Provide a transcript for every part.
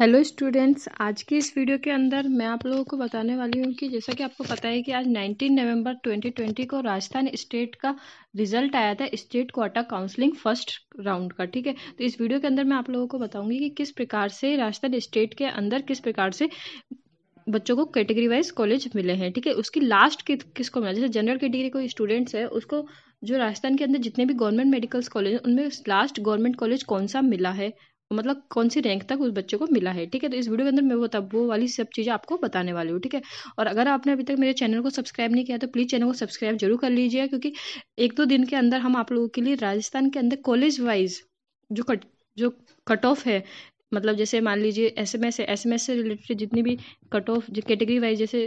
hello students आज की इस वीडियो के अंदर मैं आप लोगों को बताने वाली हूँ कि जैसा कि आपको पता है कि आज 19 नवंबर 2020 को राजस्थान स्टेट का रिजल्ट आया था state quota counselling first round का ठीक है तो इस वीडियो के अंदर मैं आप लोगों को बताऊंगी कि किस प्रकार से राजस्थान स्टेट के अंदर किस प्रकार से बच्चों को कैटेगरी वाइज कॉलेज मिले हैं ठीक है उसकी लास्ट कि, किसको मिला जैसे जनरल कैटेगरी कोई स्टूडेंट्स है उसको जो राजस्थान के अंदर जितने भी गवर्नमेंट मेडिकल्स कॉलेज उनमें लास्ट गवर्नमेंट कॉलेज कौन सा मिला है मतलब कौन सी रैंक तक उस बच्चे को मिला है ठीक है तो इस वीडियो के अंदर मैं वो तब वो वाली सब चीज़ें आपको बताने वाली हूँ ठीक है और अगर आपने अभी तक मेरे चैनल को सब्सक्राइब नहीं किया तो प्लीज़ चैनल को सब्सक्राइब जरूर कर लीजिए क्योंकि एक दो दिन के अंदर हम आप लोगों के लिए राजस्थान के अंदर कॉलेज वाइज जो कट जो कट ऑफ है मतलब जैसे मान लीजिए एस एम एस है एस एम एस से रिलेटेड जितनी भी कट ऑफ कैटेगरी वाइज जैसे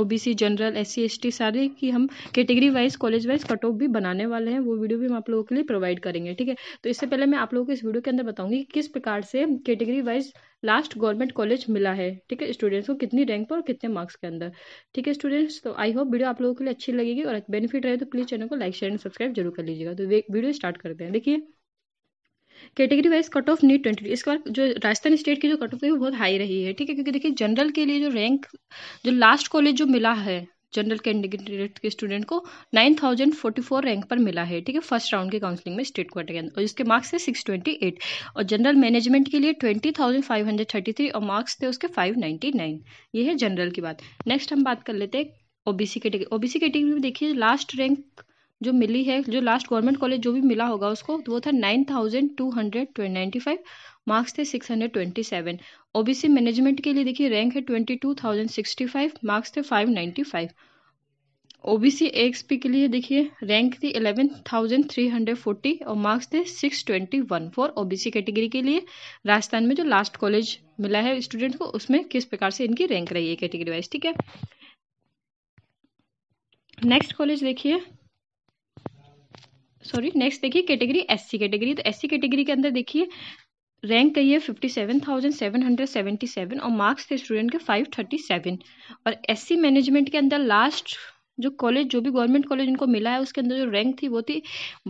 ओबीसी जनरल एस सी सारे की हम category wise college wise cut off भी बनाने वाले हैं वो वीडियो भी हम आप लोगों के लिए प्रोवाइड करेंगे ठीक है तो इससे पहले मैं आप लोगों को इस वीडियो के अंदर बताऊंगी कि किस प्रकार से category wise last government college मिला है ठीक है स्टूडेंट्स को कितनी रैंक पर और कितने मार्क्स के अंदर ठीक है स्टूडेंट्स तो आई होप वीडियो आप लोगों के लिए अच्छी लगेगी और बेनिफिट रहे तो प्लीज़ चैनल को लाइक शेयर एंड सब्सक्राइब जरूर कर लीजिएगा तो वीडियो स्टार्ट करते हैं देखिए category wise cut off NEET twenty इस बार जो राजस्थान स्टेट की जो कट ऑफ है वो बहुत हाई रही है ठीक है क्योंकि देखिए जनरल के लिए जो रैंक जो लास्ट कॉलेज जो मिला है जनरल कैंडिडेट के स्टूडेंट को nine thousand forty four rank पर मिला है ठीक है फर्स्ट राउंड के काउंसलिंग में स्टेट क्वार्टर के अंदर और इसके मार्क्स थे सिक्स ट्वेंटी एट और जनरल मैनेजमेंट के लिए twenty thousand five hundred thirty three और मार्क्स थे उसके फाइव नाइन्टी नाइन ये है जनरल की बात नेक्स्ट हम बात कर लेते हैं ओबीसी कैटेगरी ओबीसी कैटेगरी में देखिए लास्ट रैंक जो मिली है जो लास्ट गवर्नमेंट कॉलेज जो भी मिला होगा उसको तो वो था nine thousand two hundred ninety five marks थे six hundred twenty seven OBC management के लिए देखिए रैंक है twenty two thousand sixty five marks थे फाइव नाइन्टी फाइव ओबीसी एक्सपी के लिए देखिए रैंक थी eleven thousand three hundred forty और मार्क्स थे six twenty one for OBC category के लिए राजस्थान में जो लास्ट कॉलेज मिला है स्टूडेंट को उसमें किस प्रकार से इनकी रैंक रही है कैटेगरी वाइज ठीक है नेक्स्ट कॉलेज देखिए सॉरी नेक्स्ट देखिए कैटेगरी एससी कैटेगरी तो एससी कैटेगरी के अंदर देखिए रैंक कही है fifty seven thousand seven hundred seventy seven और मार्क्स थे स्टूडेंट के फाइव थर्टी सेवन और एससी मैनेजमेंट के अंदर लास्ट जो कॉलेज जो भी गवर्नमेंट कॉलेज उनको मिला है उसके अंदर जो रैंक थी वो थी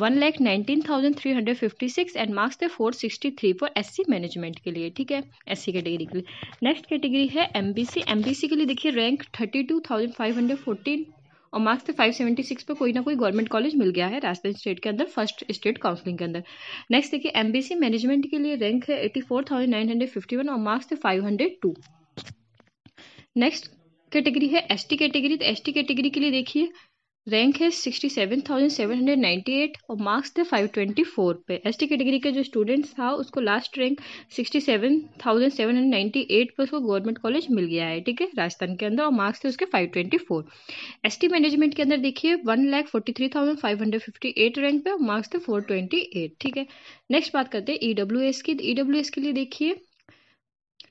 one lakh nineteen thousand three hundred fifty six and marks थे four sixty three for S C management के लिए ठीक है एस सी कैटेगरी के लिए नेक्स्ट कैटेगरी है M B C M B C के लिए देखिए rank thirty two thousand five hundred fourteen और मार्क्स थे 576 पे कोई ना कोई गवर्नमेंट कॉलेज मिल गया है राजस्थान स्टेट के अंदर फर्स्ट स्टेट काउंसलिंग के अंदर नेक्स्ट देखिए एमबीसी मैनेजमेंट के लिए रैंक है वन और मार्क्स थे टू नेक्स्ट कैटेगरी है एसटी कैटेगरी तो एसटी कैटेगरी के लिए देखिए रैंक है sixty seven thousand seven hundred ninety eight और मार्क्स थे फाइव ट्वेंटी फोर पे एस टी कैटेगरी का जो स्टूडेंट था उसको last rank sixty seven thousand seven hundred ninety eight पर उसको गवर्नमेंट कॉलेज मिल गया है ठीक है राजस्थान के अंदर और मार्क्स थे उसके five twenty four S T management के अंदर देखिए one lakh forty three thousand five hundred fifty eight rank पे और मार्क्स थे फोर ट्वेंटी एट ठीक है नेक्स्ट बात करते हैं ई डब्ल्यू एस की ई डब्ल्यू एस के लिए देखिए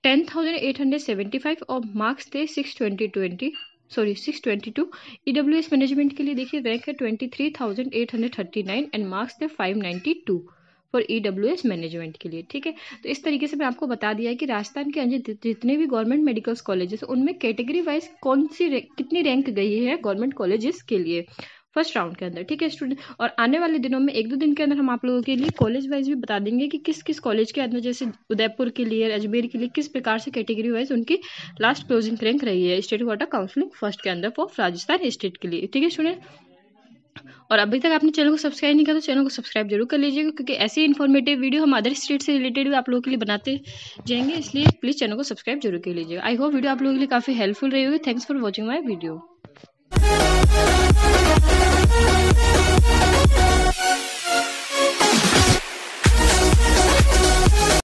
ten thousand eight hundred seventy five और मार्क्स थे six twenty twenty sorry 622 EWS management के लिए देखिए रैंक है 23,839 एंड मार्क्स थे 592 फॉर एस मैनेजमेंट के लिए ठीक है तो इस तरीके से मैं आपको बता दिया है कि राजस्थान के अंदर जितने भी गवर्नमेंट मेडिकल कॉलेजेस उनमें कैटेगरी वाइज कौन सी कितनी रैंक गई है गवर्नमेंट कॉलेजेस के लिए फर्स्ट राउंड के अंदर ठीक है स्टूडेंट और आने वाले दिनों में एक दो दिन के अंदर हम आप लोगों के लिए कॉलेज वाइज भी बता देंगे कि किस किस कॉलेज के अंदर जैसे उदयपुर के लिए अजमेर के लिए किस प्रकार से कैटेगरी वाइज उनकी लास्ट क्लोजिंग रैंक रही है स्टेट वाटर काउंसिलिंग फर्स्ट के अंदर फॉर राजस्थान स्टेट के लिए ठीक है स्टूडेंट और अभी तक आपने चैनल को सब्सक्राइब नहीं किया तो चैनल को सब्सक्राइब जरूर कर लीजिएगा क्योंकि ऐसे इन्फॉर्मेटिव वीडियो हम अदर स्टेट से रिलेटेड भी आप लोगों के लिए बनाते जाएंगे इसलिए प्लीज़ चैनल को सब्सक्राइब जरूर कर लीजिएगा आई होप वीडियो आप लोगों के लिए काफ़ी हेल्पफुल रही होगी thanks for watching my video